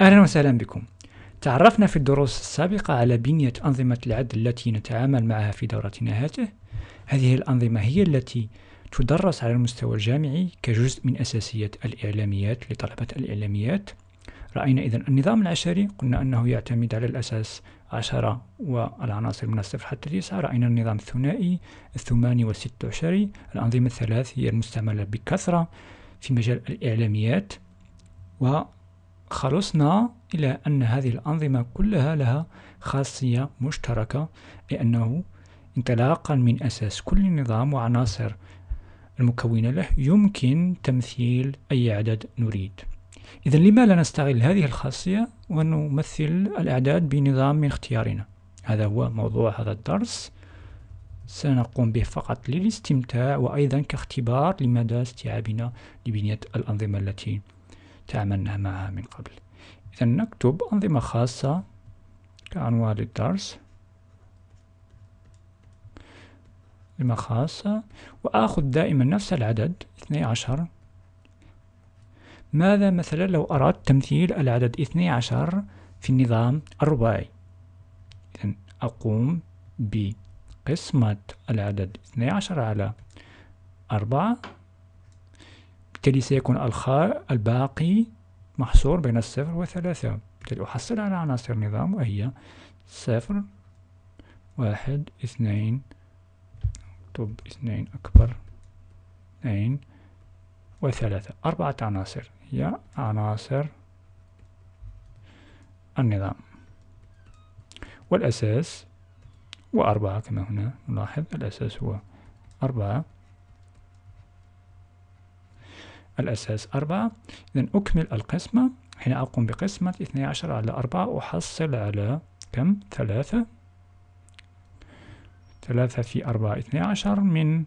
أهلا وسهلا بكم تعرفنا في الدروس السابقة على بنية أنظمة العد التي نتعامل معها في دورتنا هاته هذه الأنظمة هي التي تدرس على المستوى الجامعي كجزء من أساسية الإعلاميات لطلبة الإعلاميات رأينا إذا النظام العشري قلنا أنه يعتمد على الأساس عشرة والعناصر من الصفر حتى تسعة رأينا النظام الثنائي الثماني والست عشري الأنظمة الثلاث هي المستعملة بكثرة في مجال الإعلاميات و خلصنا إلى أن هذه الأنظمة كلها لها خاصية مشتركة لأنه انطلاقا من أساس كل نظام وعناصر المكونة له يمكن تمثيل أي عدد نريد إذا لما لا نستغل هذه الخاصية ونمثل الأعداد بنظام من اختيارنا هذا هو موضوع هذا الدرس سنقوم به فقط للاستمتاع وأيضا كاختبار لمدى استيعابنا لبنية الأنظمة التي تعاملنا معها من قبل إذا نكتب أنظمة خاصة كعنوان للدرس أنظمة خاصة وآخذ دائما نفس العدد 12 ماذا مثلا لو أردت تمثيل العدد 12 في النظام الرباعي إذا أقوم بقسمة العدد 12 على 4 بالتالي سيكون الباقي محصور بين الصفر وثلاثة بالتالي أحصل على عناصر النظام وهي صفر واحد اثنين طب اثنين أكبر اثنين وثلاثة أربعة عناصر هي عناصر النظام والأساس هو أربعة كما هنا نلاحظ الأساس هو أربعة الأساس أربعة إذا أكمل القسمة حين أقوم بقسمة 12 على أربعة أحصل على كم ثلاثة ثلاثة في أربعة 12 من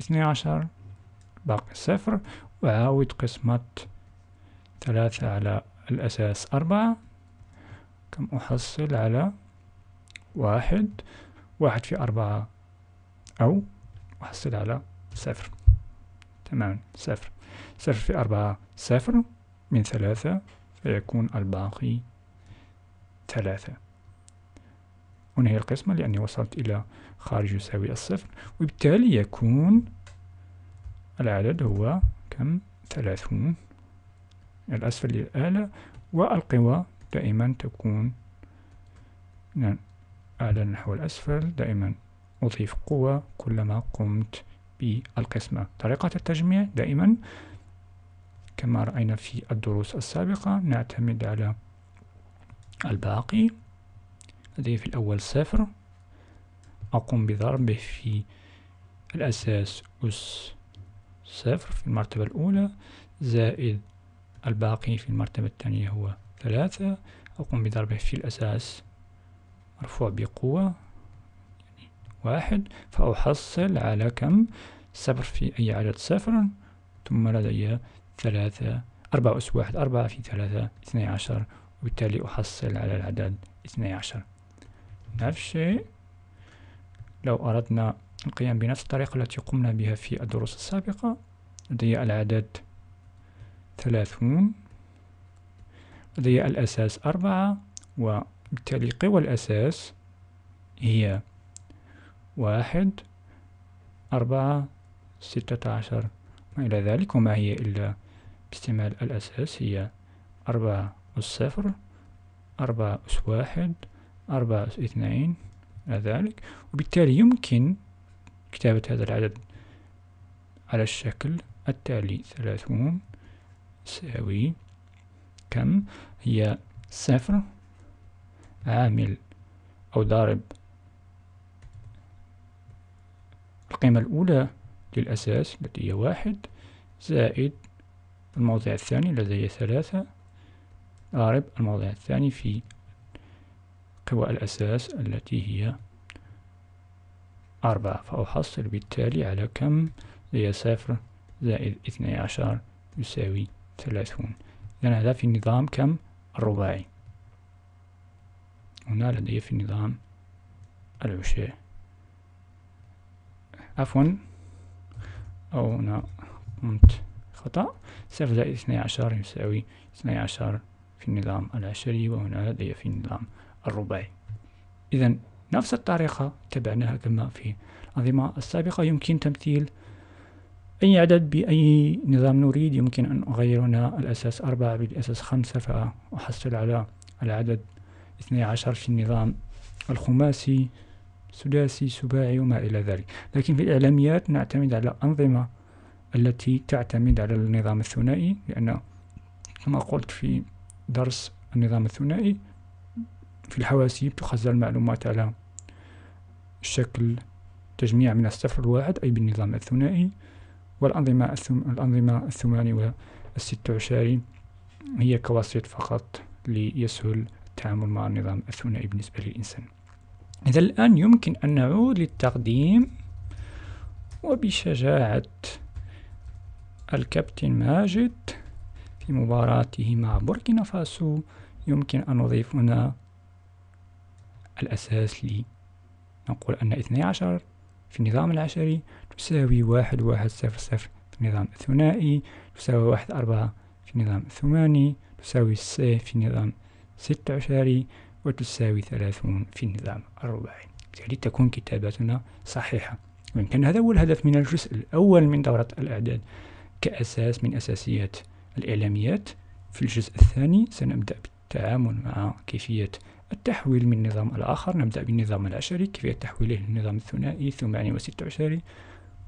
12 باقي صفر وأعاود قسمة ثلاثة على الأساس أربعة كم أحصل على واحد واحد في أربعة أو أحصل على صفر ثمان صفر صفر في أربعة صفر من ثلاثة فيكون الباقي ثلاثة أنهي القسمة لأني وصلت إلى خارج يساوي الصفر وبالتالي يكون العدد هو كم ثلاثون الأسفل للآلة والقوى دائما تكون نعم، أعلى نحو الأسفل دائما أضيف قوة كلما قمت بالقسمة طريقة التجميع دائما كما رأينا في الدروس السابقة نعتمد على الباقي لدي في الأول صفر أقوم بضربه في الأساس أس صفر في المرتبة الأولى زائد الباقي في المرتبة الثانية هو ثلاثة أقوم بضربه في الأساس مرفوع بقوة واحد فأحصل على كم صفر في أي عدد صفر ثم لدي ثلاثة أربعة أس واحد أربعة في ثلاثة اثني عشر وبالتالي أحصل على العدد اثني عشر نفس الشيء لو أردنا القيام بنفس الطريقة التي قمنا بها في الدروس السابقة لدي العدد ثلاثون لدي الأساس أربعة وبالتالي قوى الأساس هي واحد أربعة ستة عشر ما إلى ذلك وما هي إلا باستعمال الأساس هي أربعة أس صفر أربعة أس واحد أربعة أس اثنين إلى ذلك وبالتالي يمكن كتابة هذا العدد على الشكل التالي ثلاثون يساوي كم هي صفر عامل أو ضارب القيمة الأولى للأساس التي هي واحد زائد الموضع الثاني لدي ثلاثة ضارب الموضع الثاني في قوى الأساس التي هي أربعة فأحصل بالتالي على كم هي صفر زائد اثني عشر يساوي ثلاثون إذا هذا في النظام كم الرباعي هنا لدي في النظام العشاء عفوا أو هنا قمت خطأ صفر زائد اثني عشر يساوي اثني عشر في النظام العشري وهنا لدي في النظام الرباعي إذا نفس الطريقة تبعناها كما في الأنظمة السابقة يمكن تمثيل أي عدد بأي نظام نريد يمكن أن أغير هنا الأساس أربعة بالأساس خمسة فأحصل على العدد اثني عشر في النظام الخماسي سداسي سباعي وما إلى ذلك لكن في الإعلاميات نعتمد على أنظمة التي تعتمد على النظام الثنائي لأن كما قلت في درس النظام الثنائي في الحواسيب تخزن المعلومات على شكل تجميع من الصفر الواحد أي بالنظام الثنائي والأنظمة الثم... الأنظمة الثماني والست وعشرين هي كوسيط فقط ليسهل التعامل مع النظام الثنائي بالنسبة للإنسان إذا الآن يمكن أن نعود للتقديم وبشجاعة الكابتن ماجد في مباراته مع بوركينا فاسو يمكن أن نضيف هنا الأساس لي نقول أن 12 في النظام العشري تساوي واحد واحد صفر صفر في النظام الثنائي تساوي واحد أربعة في النظام الثماني تساوي س في النظام 6 عشري وتساوي ثلاثون في النظام الرباعي يعني تكون كتابتنا صحيحة وإن كان هذا هو الهدف من الجزء الأول من دورة الأعداد كأساس من أساسيات الإعلاميات في الجزء الثاني سنبدأ بالتعامل مع كيفية التحويل من نظام الآخر نبدأ بالنظام العشري كيفية تحويله للنظام الثنائي ثماني وستة عشري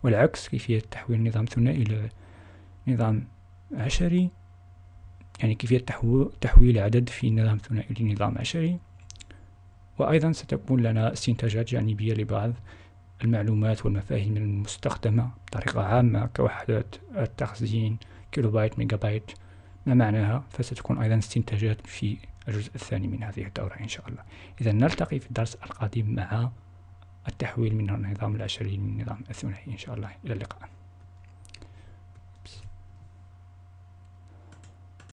والعكس كيفية تحويل نظام ثنائي نظام عشري يعني كيفية تحويل عدد في نظام ثنائي لنظام عشري وأيضا ستكون لنا استنتاجات جانبية لبعض المعلومات والمفاهيم المستخدمة بطريقة عامة كوحدات التخزين كيلو ميجا ميجابايت ما معناها فستكون أيضا استنتاجات في الجزء الثاني من هذه الدورة إن شاء الله إذا نلتقي في الدرس القادم مع التحويل من النظام العشري للنظام الثنائي إن شاء الله إلى اللقاء